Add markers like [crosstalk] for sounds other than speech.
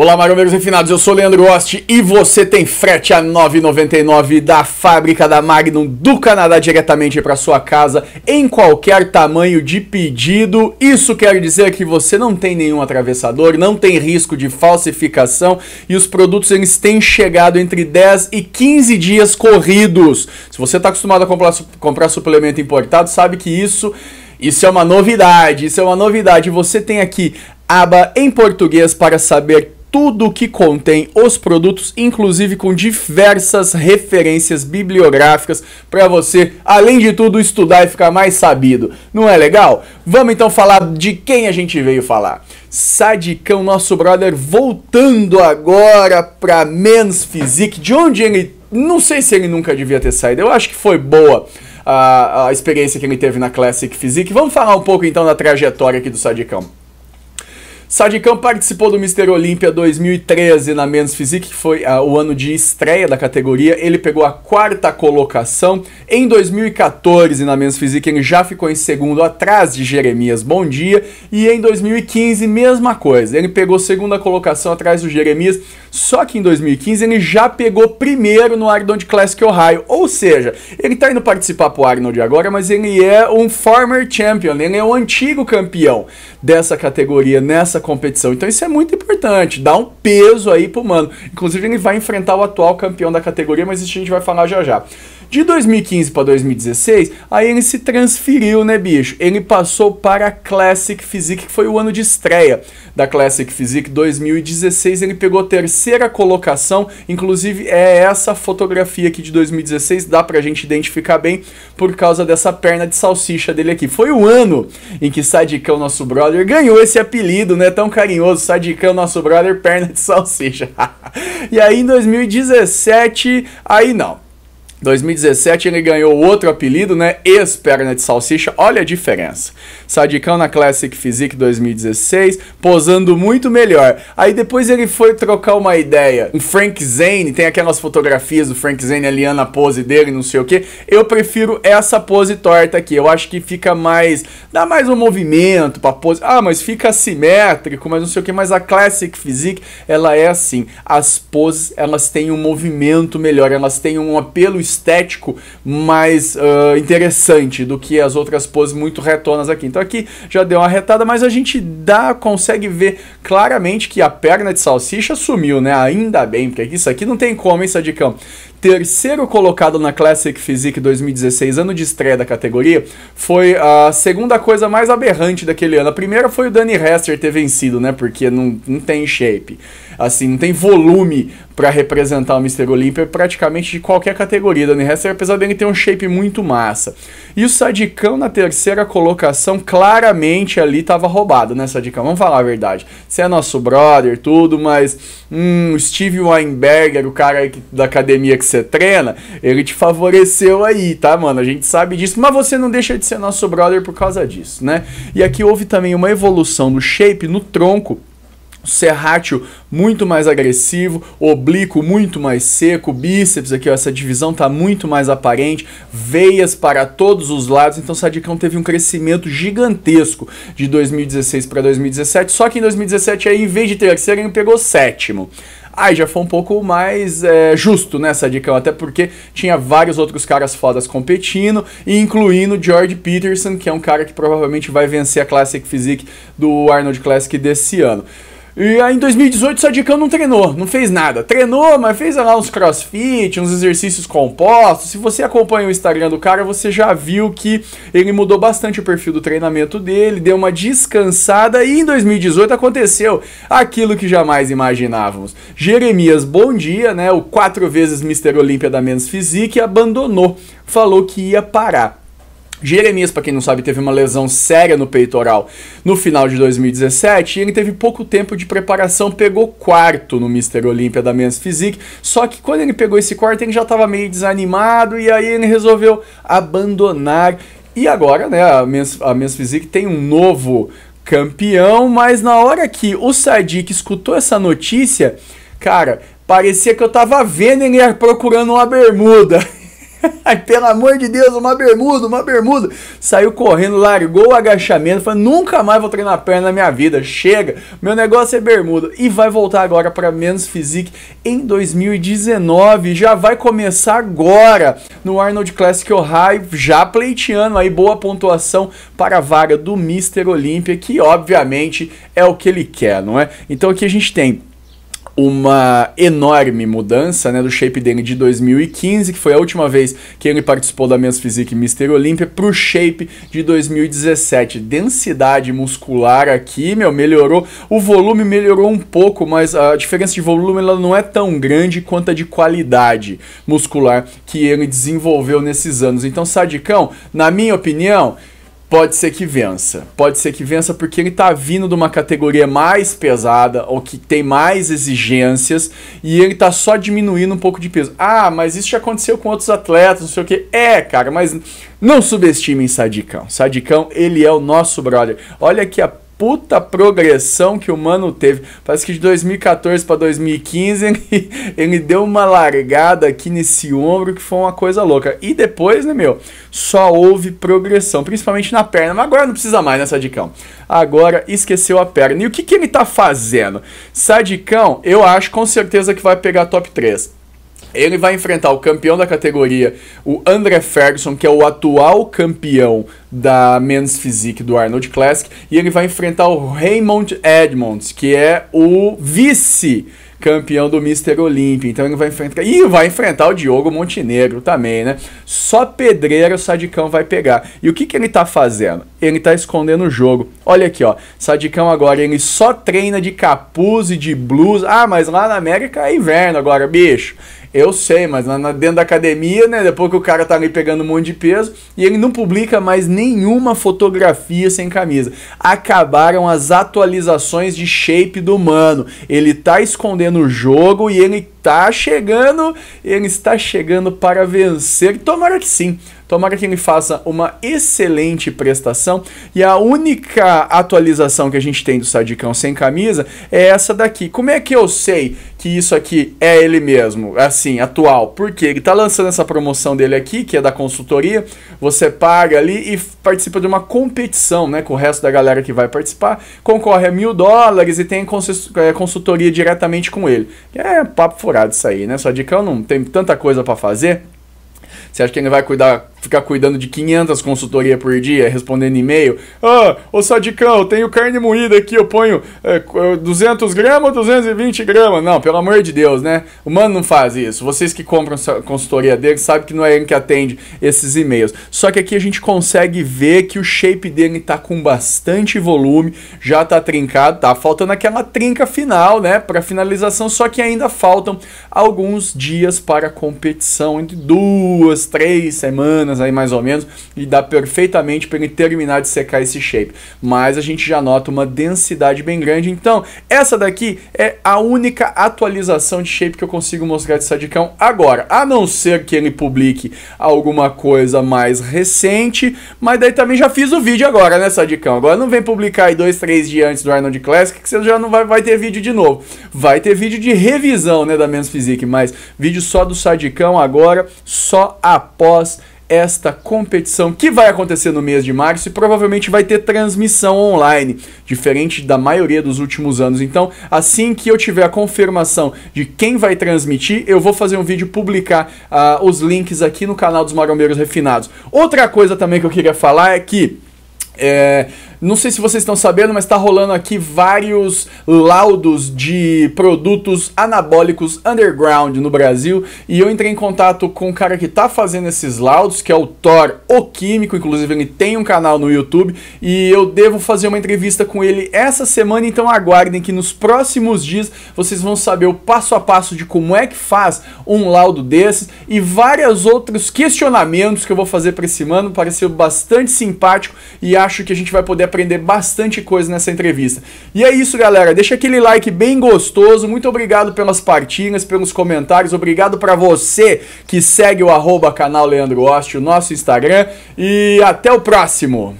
Olá, marombeiros refinados, eu sou Leandro Oste e você tem frete a 9,99 da fábrica da Magnum do Canadá diretamente para sua casa em qualquer tamanho de pedido. Isso quer dizer que você não tem nenhum atravessador, não tem risco de falsificação e os produtos eles têm chegado entre 10 e 15 dias corridos. Se você está acostumado a comprar, comprar suplemento importado, sabe que isso... Isso é uma novidade, isso é uma novidade. Você tem aqui aba em português para saber tudo que contém os produtos, inclusive com diversas referências bibliográficas para você, além de tudo, estudar e ficar mais sabido. Não é legal? Vamos então falar de quem a gente veio falar. Sadicão, nosso brother, voltando agora para Men's Physique, de onde ele. Não sei se ele nunca devia ter saído, eu acho que foi boa. A, a experiência que ele teve na Classic Physique. Vamos falar um pouco então da trajetória aqui do Sadicão. Sadikan participou do Mister Olímpia 2013 na Menos Physique, que foi ah, o ano de estreia da categoria. Ele pegou a quarta colocação. Em 2014, na Menos Physique, ele já ficou em segundo atrás de Jeremias Bom Dia. E em 2015, mesma coisa. Ele pegou segunda colocação atrás do Jeremias. Só que em 2015 ele já pegou primeiro no Arnold Classic Ohio. Ou seja, ele está indo participar pro Arnold agora, mas ele é um former champion, ele é um antigo campeão dessa categoria nessa essa competição. Então isso é muito importante, dá um peso aí pro mano. Inclusive ele vai enfrentar o atual campeão da categoria, mas isso a gente vai falar já já. De 2015 para 2016, aí ele se transferiu, né, bicho? Ele passou para a Classic Physique, que foi o ano de estreia da Classic Physique 2016. Ele pegou terceira colocação, inclusive é essa fotografia aqui de 2016, dá pra gente identificar bem por causa dessa perna de salsicha dele aqui. Foi o ano em que Sadicão, nosso brother, ganhou esse apelido, né, tão carinhoso, Sadicão, nosso brother, perna de salsicha. [laughs] e aí em 2017, aí não. 2017 ele ganhou outro apelido, né? Ex-perna de salsicha. Olha a diferença. Sadicão na Classic Physique 2016, posando muito melhor. Aí depois ele foi trocar uma ideia. Um Frank Zane, tem aquelas fotografias do Frank Zane aliando a pose dele, não sei o que. Eu prefiro essa pose torta aqui. Eu acho que fica mais. dá mais um movimento pra pose. Ah, mas fica assimétrico, mas não sei o que. Mas a Classic Physique, ela é assim. As poses, elas têm um movimento melhor, elas têm um apelo estético mais uh, interessante do que as outras poses muito retonas aqui. Então aqui já deu uma retada, mas a gente dá, consegue ver claramente que a perna de salsicha sumiu, né? Ainda bem, porque isso aqui não tem como, hein, Sadicão? terceiro colocado na Classic Physique 2016, ano de estreia da categoria, foi a segunda coisa mais aberrante daquele ano. A primeira foi o Danny Hester ter vencido, né? Porque não, não tem shape, assim, não tem volume para representar o Mr. Olympia praticamente de qualquer categoria. Danny Hester, apesar dele ter um shape muito massa. E o Sadicão na terceira colocação, claramente ali tava roubado, né, Sadicão? Vamos falar a verdade. Você é nosso brother, tudo, mas hum, Steve Weinberger, o cara da academia que você treina, ele te favoreceu aí, tá, mano? A gente sabe disso, mas você não deixa de ser nosso brother por causa disso, né? E aqui houve também uma evolução no shape no tronco serrátil muito mais agressivo, oblíquo muito mais seco, bíceps aqui, ó, essa divisão tá muito mais aparente, veias para todos os lados, então Sadicão teve um crescimento gigantesco de 2016 para 2017, só que em 2017 aí, em vez de terceiro, ele pegou sétimo aí já foi um pouco mais é, justo nessa né, dica, até porque tinha vários outros caras fodas competindo, incluindo George Peterson, que é um cara que provavelmente vai vencer a Classic Physique do Arnold Classic desse ano. E aí em 2018 o Sadikan não treinou, não fez nada. Treinou, mas fez lá uns crossfit, uns exercícios compostos. Se você acompanha o Instagram do cara, você já viu que ele mudou bastante o perfil do treinamento dele, deu uma descansada e em 2018 aconteceu aquilo que jamais imaginávamos. Jeremias Bom Dia, né, o quatro vezes Mr. Olímpia da Men's Physique, abandonou, falou que ia parar. Jeremias, para quem não sabe, teve uma lesão séria no peitoral no final de 2017 e ele teve pouco tempo de preparação, pegou quarto no Mister Olímpia da Men's Physique, só que quando ele pegou esse quarto ele já estava meio desanimado e aí ele resolveu abandonar. E agora, né, a Men's, a Men's Physique tem um novo campeão, mas na hora que o Sadiq escutou essa notícia, cara, parecia que eu tava vendo ele procurando uma bermuda. [laughs] [laughs] Pelo amor de Deus, uma bermuda, uma bermuda. Saiu correndo, largou o agachamento, falou: nunca mais vou treinar perna na minha vida. Chega, meu negócio é bermuda. E vai voltar agora para Menos Physique em 2019. Já vai começar agora no Arnold Classic Ohio, já pleiteando aí boa pontuação para a vaga do Mr. Olímpia, que obviamente é o que ele quer, não é? Então aqui a gente tem uma enorme mudança né, do shape dele de 2015, que foi a última vez que ele participou da Men's Physique Mister Olímpia, para o shape de 2017. Densidade muscular aqui, meu, melhorou. O volume melhorou um pouco, mas a diferença de volume ela não é tão grande quanto a de qualidade muscular que ele desenvolveu nesses anos. Então, Sadicão, na minha opinião, pode ser que vença. Pode ser que vença porque ele está vindo de uma categoria mais pesada ou que tem mais exigências e ele está só diminuindo um pouco de peso. Ah, mas isso já aconteceu com outros atletas, não sei o que. É, cara, mas não subestimem Sadicão. Sadicão, ele é o nosso brother. Olha que a puta progressão que o Mano teve. Parece que de 2014 para 2015 ele, [laughs] ele, deu uma largada aqui nesse ombro que foi uma coisa louca. E depois, né, meu, só houve progressão, principalmente na perna. Mas agora não precisa mais, né, Sadicão? Agora esqueceu a perna. E o que, que ele tá fazendo? Sadicão, eu acho com certeza que vai pegar top 3 ele vai enfrentar o campeão da categoria, o André Ferguson, que é o atual campeão da Men's Physique do Arnold Classic, e ele vai enfrentar o Raymond Edmonds, que é o vice campeão do Mr. Olímpia. Então ele vai enfrentar. E vai enfrentar o Diogo Montenegro também, né? Só Pedreiro o Sadicão vai pegar. E o que, que ele tá fazendo? Ele tá escondendo o jogo. Olha aqui, ó. Sadicão agora ele só treina de capuz e de blusa. Ah, mas lá na América é inverno agora, bicho. Eu sei, mas lá dentro da academia, né? Depois que o cara tá ali pegando um monte de peso e ele não publica mais nenhuma fotografia sem camisa. Acabaram as atualizações de shape do mano. Ele tá escondendo o jogo e ele tá chegando, ele está chegando para vencer. Tomara que sim. Tomara que ele faça uma excelente prestação. E a única atualização que a gente tem do Sadicão sem camisa é essa daqui. Como é que eu sei que isso aqui é ele mesmo, assim, atual? Porque ele tá lançando essa promoção dele aqui, que é da consultoria. Você paga ali e participa de uma competição, né? Com o resto da galera que vai participar. Concorre a mil dólares e tem é, consultoria diretamente com ele. É papo furado isso aí, né? Sadicão não tem tanta coisa para fazer. Você acha que ele vai cuidar, ficar cuidando de 500 consultorias por dia, respondendo e-mail? Ah, ô Sadicão, eu tenho carne moída aqui, eu ponho é, 200 gramas, 220 gramas. Não, pelo amor de Deus, né? O mano não faz isso. Vocês que compram consultoria dele sabem que não é ele que atende esses e-mails. Só que aqui a gente consegue ver que o shape dele tá com bastante volume, já tá trincado, tá faltando aquela trinca final, né, para finalização, só que ainda faltam alguns dias para a competição, entre duas duas, três semanas aí mais ou menos, e dá perfeitamente para ele terminar de secar esse shape. Mas a gente já nota uma densidade bem grande, então essa daqui é a única atualização de shape que eu consigo mostrar de Sadicão agora, a não ser que ele publique alguma coisa mais recente, mas daí também já fiz o vídeo agora, né, Sadicão? Agora não vem publicar aí dois, três dias antes do Arnold Classic, que você já não vai, vai ter vídeo de novo. Vai ter vídeo de revisão, né, da Menos Physique, mas vídeo só do Sadicão agora, só após esta competição que vai acontecer no mês de março e provavelmente vai ter transmissão online, diferente da maioria dos últimos anos. Então, assim que eu tiver a confirmação de quem vai transmitir, eu vou fazer um vídeo publicar uh, os links aqui no canal dos Marombeiros Refinados. Outra coisa também que eu queria falar é que. É, não sei se vocês estão sabendo, mas está rolando aqui vários laudos de produtos anabólicos underground no Brasil. E eu entrei em contato com o cara que está fazendo esses laudos, que é o Thor O Químico. Inclusive, ele tem um canal no YouTube. E eu devo fazer uma entrevista com ele essa semana. Então, aguardem que nos próximos dias vocês vão saber o passo a passo de como é que faz um laudo desses e vários outros questionamentos que eu vou fazer para esse mano. Pareceu bastante simpático e acho que a gente vai poder aprender bastante coisa nessa entrevista. E é isso, galera. Deixa aquele like bem gostoso. Muito obrigado pelas partilhas, pelos comentários. Obrigado para você que segue o arroba canal Leandro Oste, o nosso Instagram. E até o próximo!